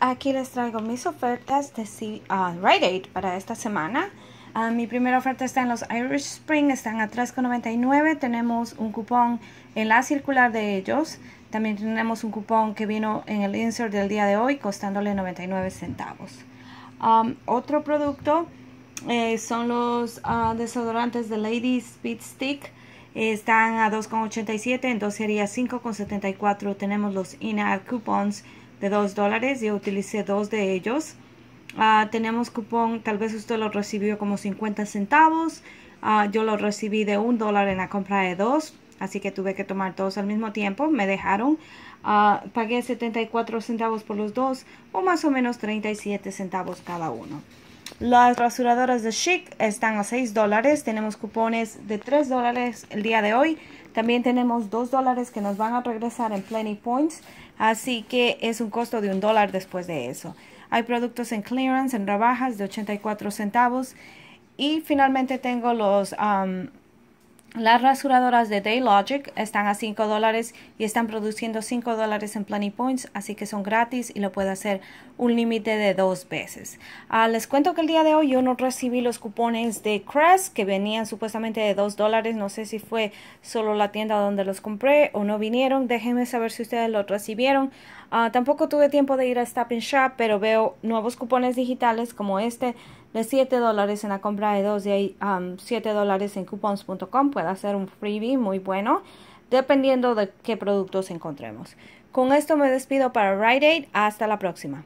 Aquí les traigo mis ofertas de uh, Rite Aid para esta semana. Ah, mi primera oferta está en los Irish Spring, están a $3.99. Tenemos un cupón en la circular de ellos. También tenemos un cupón que vino en el insert del día de hoy, costándole 99 centavos. otro producto eh, son los ah, desodorantes de Lady Speed Stick. están a 2,87, entonces sería 5,74. Tenemos los INA coupons de 2 dólares. Yo utilicé dos de ellos. Ah, tenemos cupón, tal vez usted lo recibió como 50 centavos. Ah, yo lo recibí de un dólar en la compra de dos, así que tuve que tomar dos al mismo tiempo. Me dejaron. Ah, pagué 74 centavos por los dos o más o menos 37 centavos cada uno. Las rasuradoras de Chic están a 6 dólares. Tenemos cupones de 3 dólares el día de hoy. También tenemos 2 dólares que nos van a regresar en Plenty Points. Así que es un costo de un dólar después de eso. Hay productos en clearance, en rebajas de 84 centavos. Y finalmente tengo los... Um, las rasuradoras de Daylogic están a 5 dólares y están produciendo 5 dólares en Plenty Points, así que son gratis y lo puede hacer un límite de dos veces. Ah, les cuento que el día de hoy yo no recibí los cupones de Crest que venían supuestamente de 2 dólares. No sé si fue solo la tienda donde los compré o no vinieron. Déjenme saber si ustedes los recibieron. Ah, tampoco tuve tiempo de ir a Stop Shop, pero veo nuevos cupones digitales como este de 7 dólares en la compra de dos de 7 um, dólares en coupons.com puede hacer un freebie muy bueno dependiendo de qué productos encontremos. Con esto me despido para Rite Aid. Hasta la próxima.